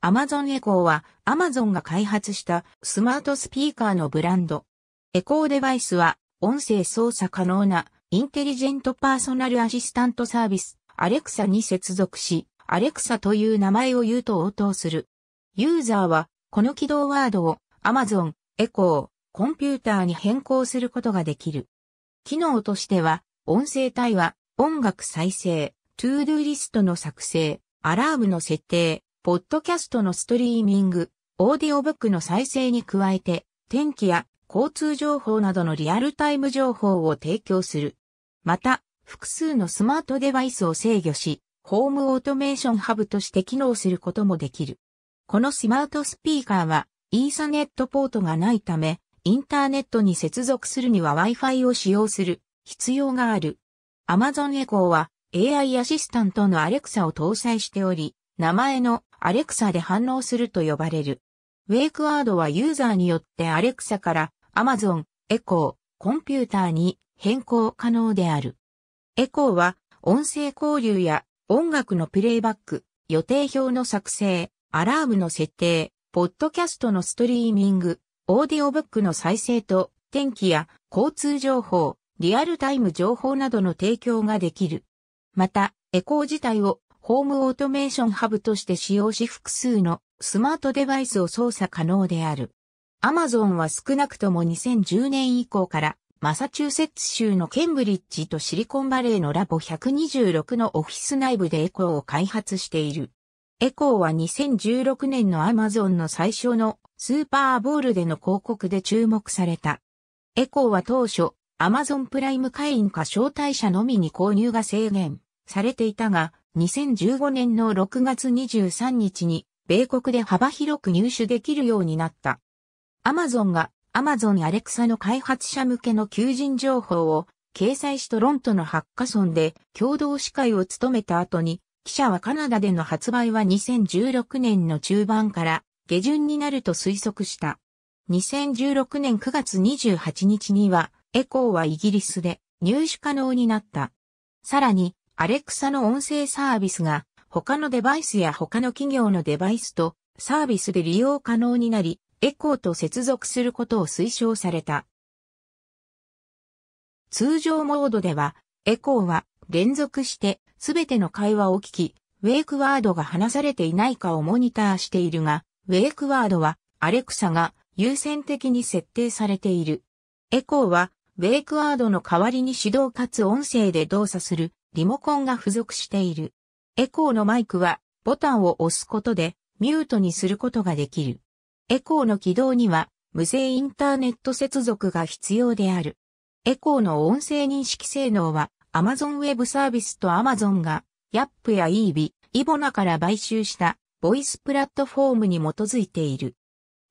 アマゾンエコーはアマゾンが開発したスマートスピーカーのブランド。エコーデバイスは音声操作可能なインテリジェントパーソナルアシスタントサービスアレクサに接続し、アレクサという名前を言うと応答する。ユーザーはこの起動ワードをアマゾンエコー、コンピューターに変更することができる。機能としては音声対話、音楽再生、トゥードゥーリストの作成、アラームの設定、ポッドキャストのストリーミング、オーディオブックの再生に加えて、天気や交通情報などのリアルタイム情報を提供する。また、複数のスマートデバイスを制御し、ホームオートメーションハブとして機能することもできる。このスマートスピーカーは、イーサネットポートがないため、インターネットに接続するには Wi-Fi を使用する必要がある。Amazon Echo は AI アシスタントの Alexa を搭載しており、名前のアレクサで反応すると呼ばれる。ウェイクワードはユーザーによってアレクサから Amazon、エコー、コンピューターに変更可能である。エコーは音声交流や音楽のプレイバック、予定表の作成、アラームの設定、ポッドキャストのストリーミング、オーディオブックの再生と、天気や交通情報、リアルタイム情報などの提供ができる。また、エコー自体をホームオートメーションハブとして使用し複数のスマートデバイスを操作可能である。Amazon は少なくとも2010年以降からマサチューセッツ州のケンブリッジとシリコンバレーのラボ126のオフィス内部でエコーを開発している。エコーは2016年の Amazon の最初のスーパーボールでの広告で注目された。エコーは当初、Amazon プライム会員か招待者のみに購入が制限されていたが、2015年の6月23日に、米国で幅広く入手できるようになった。アマゾンがアマゾンアレクサの開発者向けの求人情報を掲載しトロントのハッカソンで共同司会を務めた後に、記者はカナダでの発売は2016年の中盤から下旬になると推測した。2016年9月28日には、エコーはイギリスで入手可能になった。さらに、アレクサの音声サービスが他のデバイスや他の企業のデバイスとサービスで利用可能になり、エコーと接続することを推奨された。通常モードでは、エコーは連続してすべての会話を聞き、ウェイクワードが話されていないかをモニターしているが、ウェイクワードはアレクサが優先的に設定されている。エコーはウェイクワードの代わりに手動かつ音声で動作するリモコンが付属している。エコーのマイクはボタンを押すことでミュートにすることができる。エコーの起動には無線インターネット接続が必要である。エコーの音声認識性能は Amazon Web サービスと Amazon が Yap や e v イボナから買収したボイスプラットフォームに基づいている。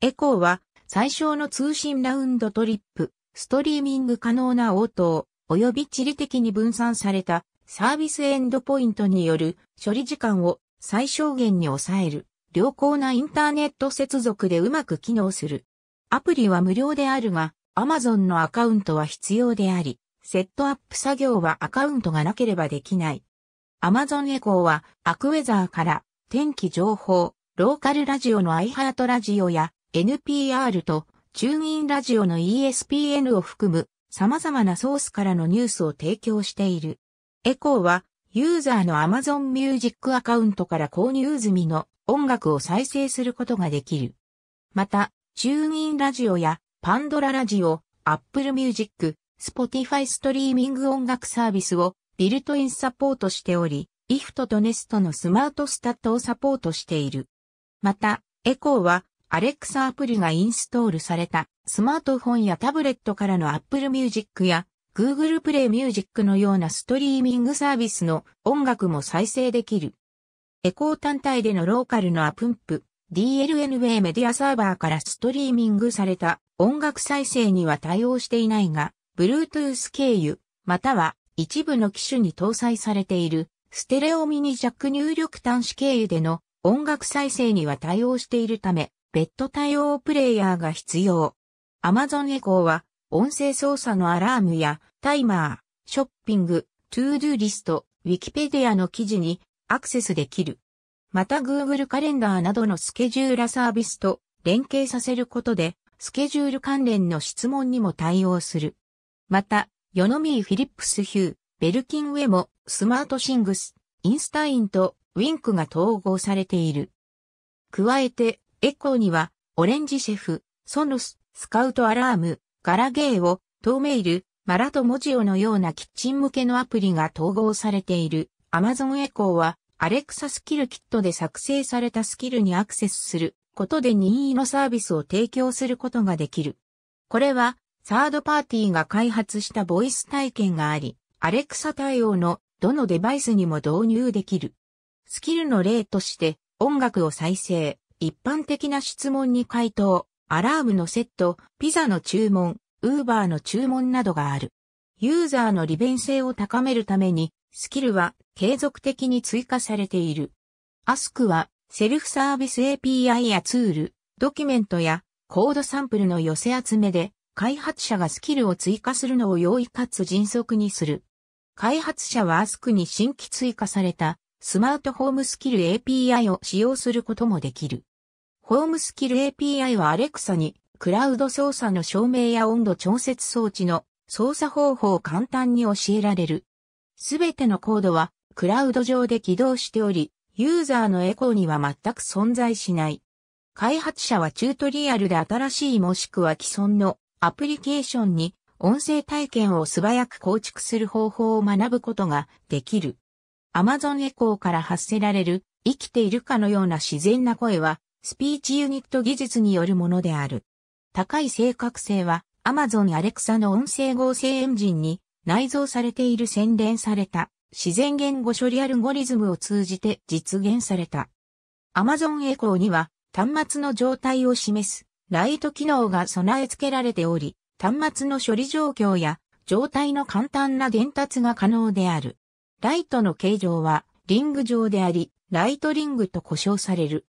エコーは最小の通信ラウンドトリップ、ストリーミング可能な応答、及び地理的に分散されたサービスエンドポイントによる処理時間を最小限に抑える、良好なインターネット接続でうまく機能する。アプリは無料であるが、Amazon のアカウントは必要であり、セットアップ作業はアカウントがなければできない。Amazon エコーはアクウェザーから天気情報、ローカルラジオのアイハートラジオや NPR とチューインラジオの ESPN を含む様々なソースからのニュースを提供している。エコーは、ユーザーの Amazon Music アカウントから購入済みの音楽を再生することができる。また、チューインラジオやパンドララジオ、Apple Music、Spotify ストリーミング音楽サービスをビルトインサポートしており、IFT と NEST のスマートスタットをサポートしている。また、エコーはアレックサアプリがインストールされたスマートフォンやタブレットからの Apple Music や Google Play Music のようなストリーミングサービスの音楽も再生できる。エコー単体でのローカルのアプンプ、d l n a メディアサーバーからストリーミングされた音楽再生には対応していないが、Bluetooth 経由、または一部の機種に搭載されているステレオミニジャック入力端子経由での音楽再生には対応しているため、別途対応プレイヤーが必要。Amazon Echo は音声操作のアラームやタイマー、ショッピング、トゥードゥリスト、ウィキペディアの記事にアクセスできる。また Google カレンダーなどのスケジューラサービスと連携させることで、スケジュール関連の質問にも対応する。また、ヨノミー・フィリップス・ヒュー、ベルキンウェモ、スマートシングス、インスタインとウィンクが統合されている。加えて、エコーには、オレンジシェフ、ソノス、スカウトアラーム、ガラゲーを、トーメイル、マラとモジオのようなキッチン向けのアプリが統合されている Amazon エコーは、アレクサスキルキットで作成されたスキルにアクセスすることで任意のサービスを提供することができる。これは、サードパーティーが開発したボイス体験があり、アレクサ対応のどのデバイスにも導入できる。スキルの例として、音楽を再生、一般的な質問に回答、アラームのセット、ピザの注文、ウーバーの注文などがある。ユーザーの利便性を高めるために、スキルは継続的に追加されている。アスクは、セルフサービス API やツール、ドキュメントやコードサンプルの寄せ集めで、開発者がスキルを追加するのを容易かつ迅速にする。開発者はアスクに新規追加されたスマートホームスキル API を使用することもできる。ホームスキル API は Alexa にクラウド操作の照明や温度調節装置の操作方法を簡単に教えられる。すべてのコードはクラウド上で起動しており、ユーザーのエコーには全く存在しない。開発者はチュートリアルで新しいもしくは既存のアプリケーションに音声体験を素早く構築する方法を学ぶことができる。Amazon エコーから発せられる生きているかのような自然な声はスピーチユニット技術によるものである。高い正確性は Amazon Alexa の音声合成エンジンに内蔵されている洗練された自然言語処理アルゴリズムを通じて実現された。Amazon e c には端末の状態を示すライト機能が備え付けられており、端末の処理状況や状態の簡単な伝達が可能である。ライトの形状はリング状であり、ライトリングと呼称される。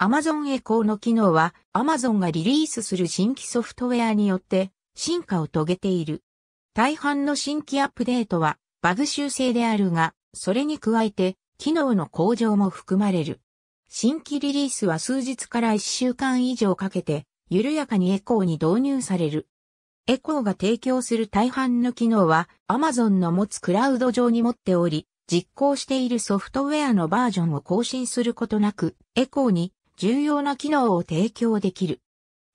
Amazon エコーの機能は Amazon がリリースする新規ソフトウェアによって進化を遂げている。大半の新規アップデートはバグ修正であるが、それに加えて機能の向上も含まれる。新規リリースは数日から1週間以上かけて緩やかにエコーに導入される。エコーが提供する大半の機能は Amazon の持つクラウド上に持っており、実行しているソフトウェアのバージョンを更新することなく、エコーに重要な機能を提供できる。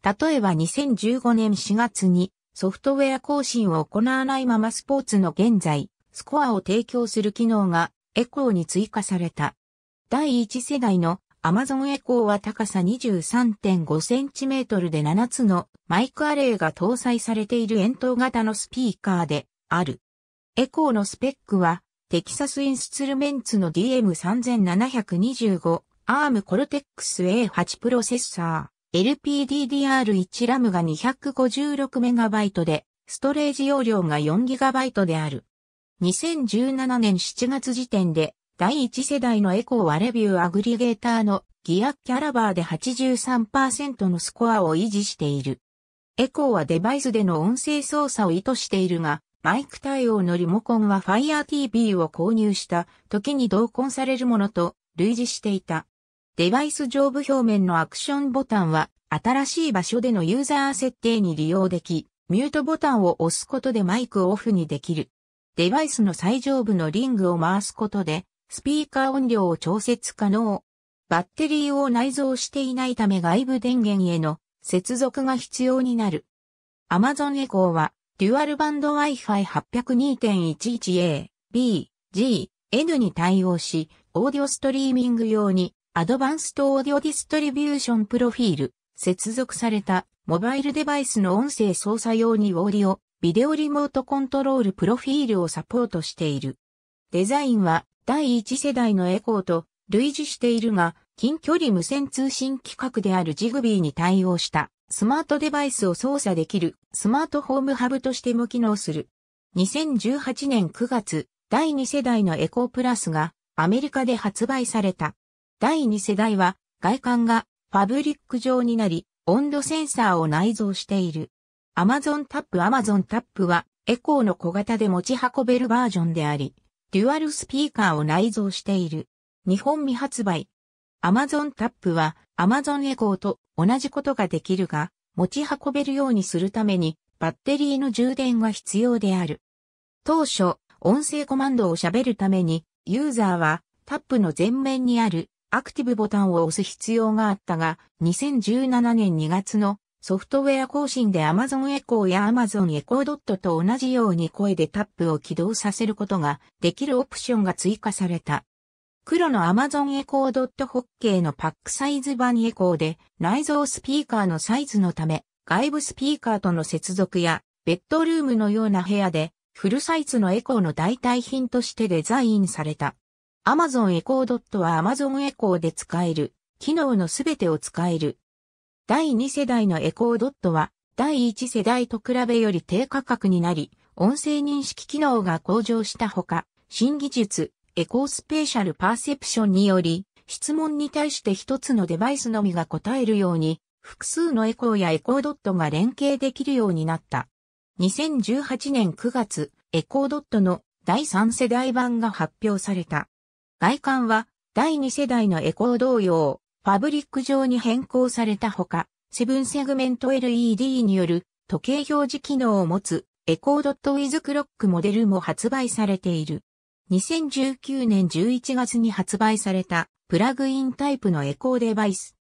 例えば2015年4月にソフトウェア更新を行わないままスポーツの現在、スコアを提供する機能がエコーに追加された。第1世代の Amazon エコーは高さ 23.5cm で7つのマイクアレイが搭載されている円筒型のスピーカーである。エコーのスペックはテキサスインスツルメンツの DM3725 ARM Cortex-A8 プロセッサー、LPDDR1 ラムが 256MB で、ストレージ容量が 4GB である。2017年7月時点で、第1世代のエコーはレビューアグリゲーターのギアキャラバーで83%のスコアを維持している。エコーはデバイスでの音声操作を意図しているが、マイク対応のリモコンは Fire TV を購入した時に同梱されるものと類似していた。デバイス上部表面のアクションボタンは、新しい場所でのユーザー設定に利用でき、ミュートボタンを押すことでマイクをオフにできる。デバイスの最上部のリングを回すことで、スピーカー音量を調節可能。バッテリーを内蔵していないため外部電源への接続が必要になる。Amazon Echo は、デュアルバンド Wi-Fi802.11a、b、g、n に対応し、オーディオストリーミング用にアドバンストオーディオディストリビューションプロフィール、接続されたモバイルデバイスの音声操作用にオーディオ、ビデオリモートコントロールプロフィールをサポートしている。デザインは第1世代のエコーと類似しているが、近距離無線通信規格であるジグビーに対応したスマートデバイスを操作できるスマートホームハブとしても機能する。2018年9月、第2世代のエコープラスがアメリカで発売された。第2世代は外観がファブリック状になり、温度センサーを内蔵している。Amazon タップ Amazon タップはエコーの小型で持ち運べるバージョンであり、デュアルスピーカーを内蔵している。日本未発売。Amazon タップは Amazon エコーと同じことができるが、持ち運べるようにするためにバッテリーの充電が必要である。当初、音声コマンドを喋るために、ユーザーはタップの前面にあるアクティブボタンを押す必要があったが、2017年2月のソフトウェア更新で Amazon Echo や Amazon Echo Dot と同じように声でタップを起動させることができるオプションが追加された。黒の Amazon Echo Dot ホッケーのパックサイズ版 Echo で内蔵スピーカーのサイズのため外部スピーカーとの接続やベッドルームのような部屋でフルサイズのエコーの代替品としてデザインされた。Amazon Echo は Amazon Echo で使える、機能のすべてを使える。第2世代の Echo ットは、第1世代と比べより低価格になり、音声認識機能が向上したほか、新技術、エコースペーシャルパーセプションにより、質問に対して一つのデバイスのみが答えるように、複数のエコーやエコードットが連携できるようになった。2018年9月、エコードットの第3世代版が発表された。外観は第2世代のエコー同様、ファブリック上に変更されたほか、セブンセグメント LED による時計表示機能を持つエコードットウィズクロックモデルも発売されている。2019年11月に発売されたプラグインタイプのエコーデバイス。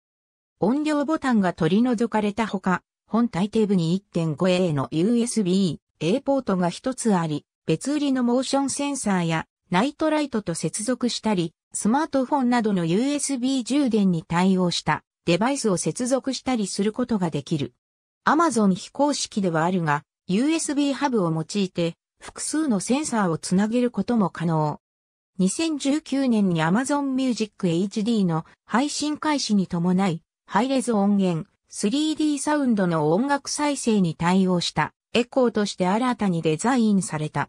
音量ボタンが取り除かれたほか、本体底部に 1.5A の USB A ポートが1つあり、別売りのモーションセンサーやナイトライトと接続したり、スマートフォンなどの USB 充電に対応したデバイスを接続したりすることができる。Amazon 非公式ではあるが、USB ハブを用いて複数のセンサーをつなげることも可能。2019年に Amazon Music HD の配信開始に伴い、ハイレゾ音源、3D サウンドの音楽再生に対応したエコーとして新たにデザインされた。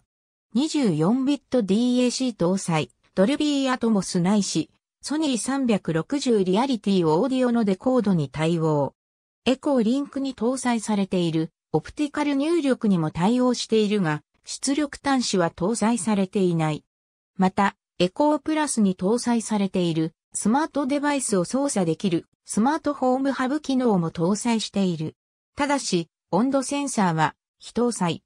24ビット DAC 搭載、ドルビーアトモスないし、ソニー360リアリティオーディオのデコードに対応。エコーリンクに搭載されているオプティカル入力にも対応しているが、出力端子は搭載されていない。また、エコープラスに搭載されているスマートデバイスを操作できるスマートホームハブ機能も搭載している。ただし、温度センサーは非搭載。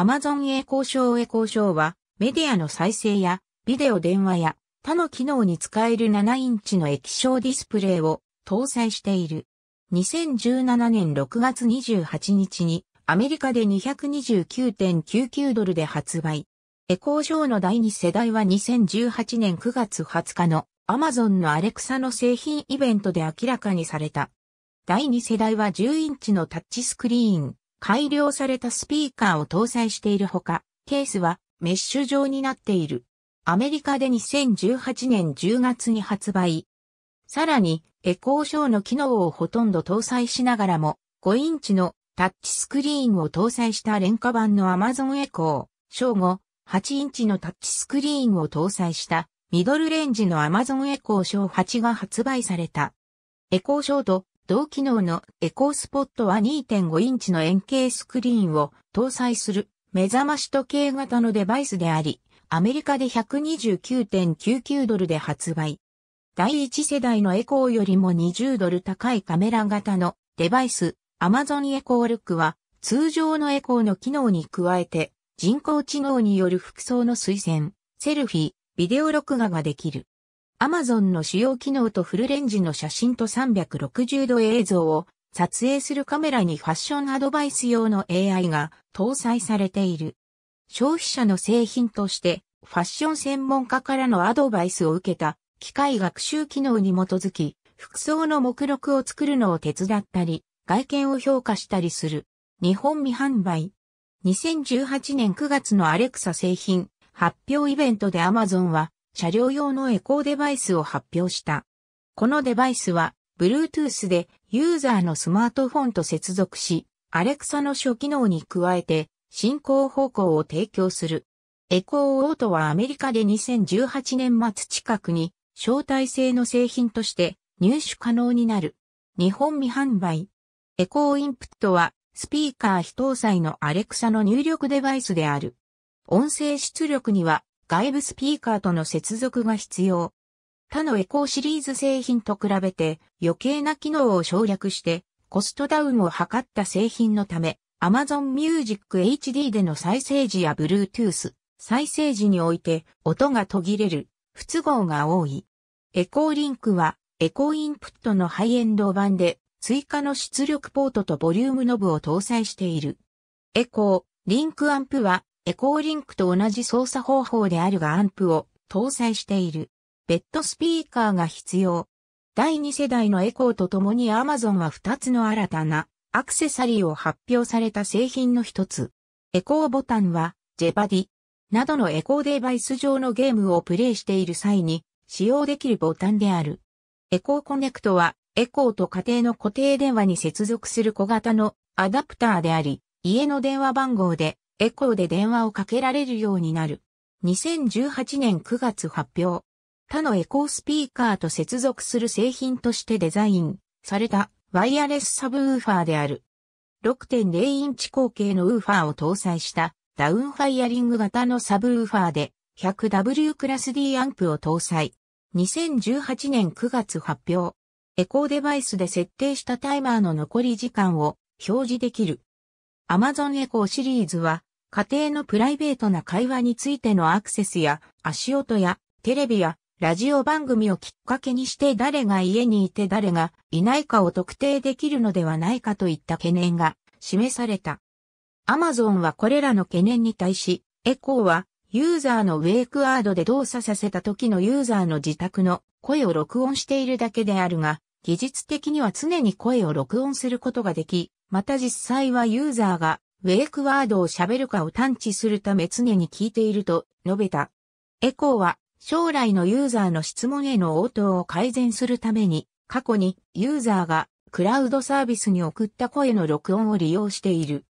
アマゾン栄光賞栄光賞は、メディアの再生や、ビデオ電話や、他の機能に使える7インチの液晶ディスプレイを搭載している。2017年6月28日に、アメリカで229.99ドルで発売。エコーショーの第2世代は2018年9月20日のアマゾンのアレクサの製品イベントで明らかにされた。第2世代は10インチのタッチスクリーン、改良されたスピーカーを搭載しているほか、ケースはメッシュ状になっている。アメリカで2018年10月に発売。さらに、エコーショーの機能をほとんど搭載しながらも、5インチのタッチスクリーンを搭載した廉価版の Amazon エコー、正午、8インチのタッチスクリーンを搭載したミドルレンジの Amazon エコーショー8が発売された。エコーショーと同機能のエコースポットは2.5インチの円形スクリーンを搭載する目覚まし時計型のデバイスであり、アメリカで129.99ドルで発売。第1世代のエコーよりも20ドル高いカメラ型のデバイス Amazon エコールックは通常のエコーの機能に加えて人工知能による服装の推薦、セルフィー、ビデオ録画ができる。Amazon の主要機能とフルレンジの写真と360度映像を撮影するカメラにファッションアドバイス用の AI が搭載されている。消費者の製品としてファッション専門家からのアドバイスを受けた機械学習機能に基づき服装の目録を作るのを手伝ったり外見を評価したりする。日本未販売。2018年9月のアレクサ製品発表イベントで Amazon は車両用のエコーデバイスを発表した。このデバイスは、Bluetooth でユーザーのスマートフォンと接続し、Alexa の初機能に加えて、進行方向を提供する。エコーオートはアメリカで2018年末近くに、招待制の製品として入手可能になる。日本未販売。エコーインプットは、スピーカー非搭載の Alexa の入力デバイスである。音声出力には外部スピーカーとの接続が必要。他のエコーシリーズ製品と比べて余計な機能を省略してコストダウンを図った製品のため Amazon Music HD での再生時や Bluetooth 再生時において音が途切れる不都合が多い。エコーリンクはエコーインプットのハイエンド版で追加の出力ポートとボリュームノブを搭載している。エコー、リンクアンプはエコーリンクと同じ操作方法であるがアンプを搭載している。ベッドスピーカーが必要。第2世代のエコーとともに Amazon は2つの新たなアクセサリーを発表された製品の一つ。エコーボタンは、ジェバディなどのエコーデバイス上のゲームをプレイしている際に使用できるボタンである。エコーコネクトは、エコーと家庭の固定電話に接続する小型のアダプターであり、家の電話番号でエコーで電話をかけられるようになる。2018年9月発表。他のエコースピーカーと接続する製品としてデザインされたワイヤレスサブウーファーである。6.0インチ口径のウーファーを搭載したダウンファイアリング型のサブウーファーで 100W クラス D アンプを搭載。2018年9月発表。エコーデバイスで設定したタイマーの残り時間を表示できる。Amazon エコーシリーズは家庭のプライベートな会話についてのアクセスや、足音や、テレビや、ラジオ番組をきっかけにして誰が家にいて誰がいないかを特定できるのではないかといった懸念が示された。Amazon はこれらの懸念に対し、エコーはユーザーのウェイクアードで動作させた時のユーザーの自宅の声を録音しているだけであるが、技術的には常に声を録音することができ、また実際はユーザーがウェイクワードを喋るかを探知するため常に聞いていると述べた。エコーは将来のユーザーの質問への応答を改善するために過去にユーザーがクラウドサービスに送った声の録音を利用している。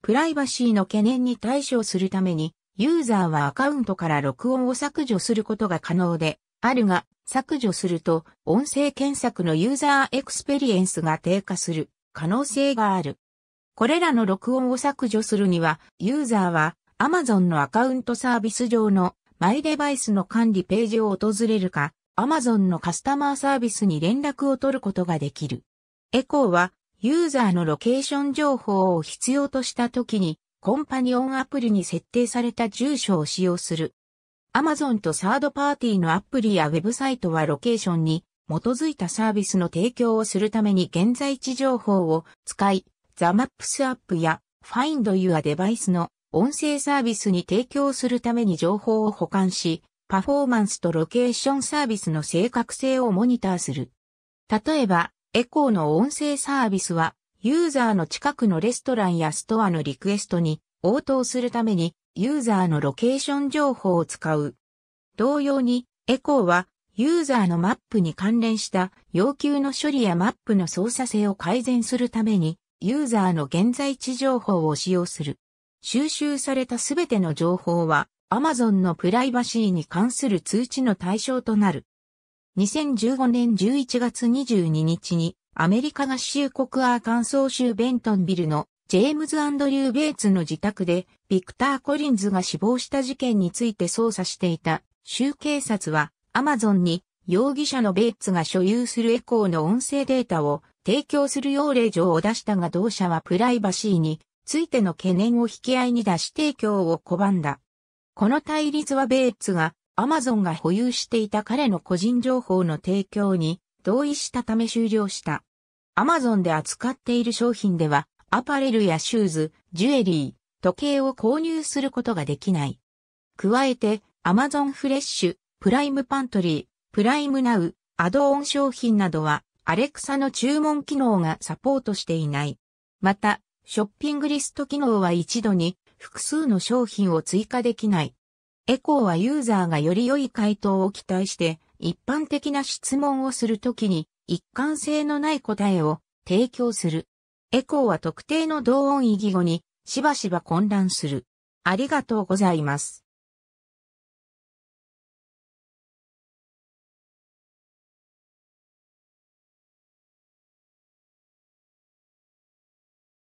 プライバシーの懸念に対処するために、ユーザーはアカウントから録音を削除することが可能で、あるが、削除すると、音声検索のユーザーエクスペリエンスが低下する可能性がある。これらの録音を削除するには、ユーザーは Amazon のアカウントサービス上のマイデバイスの管理ページを訪れるか、Amazon のカスタマーサービスに連絡を取ることができる。エコーはユーザーのロケーション情報を必要とした時に、コンパニオンアプリに設定された住所を使用する。Amazon とサードパーティーのアプリやウェブサイトはロケーションに基づいたサービスの提供をするために現在地情報を使い、ザマップスアップや Find Your Device の音声サービスに提供するために情報を保管し、パフォーマンスとロケーションサービスの正確性をモニターする。例えば、エコーの音声サービスは、ユーザーの近くのレストランやストアのリクエストに応答するために、ユーザーのロケーション情報を使う。同様に、エコーは、ユーザーのマップに関連した要求の処理やマップの操作性を改善するために、ユーザーの現在地情報を使用する。収集されたすべての情報は、Amazon のプライバシーに関する通知の対象となる。2015年11月22日にアメリカ合衆国アーカンソー州ベントンビルのジェームズ・アンドリュー・ベイツの自宅でビクター・コリンズが死亡した事件について捜査していた州警察はアマゾンに容疑者のベイツが所有するエコーの音声データを提供する要例令状を出したが同社はプライバシーについての懸念を引き合いに出し提供を拒んだ。この対立はベイツがアマゾンが保有していた彼の個人情報の提供に同意したため終了した。アマゾンで扱っている商品では、アパレルやシューズ、ジュエリー、時計を購入することができない。加えて、アマゾンフレッシュ、プライムパントリー、プライムナウ、アドオン商品などは、アレクサの注文機能がサポートしていない。また、ショッピングリスト機能は一度に複数の商品を追加できない。エコーはユーザーがより良い回答を期待して、一般的な質問をするときに、一貫性のない答えを提供する。エコーは特定の同音異義語にしばしば混乱する。ありがとうございます。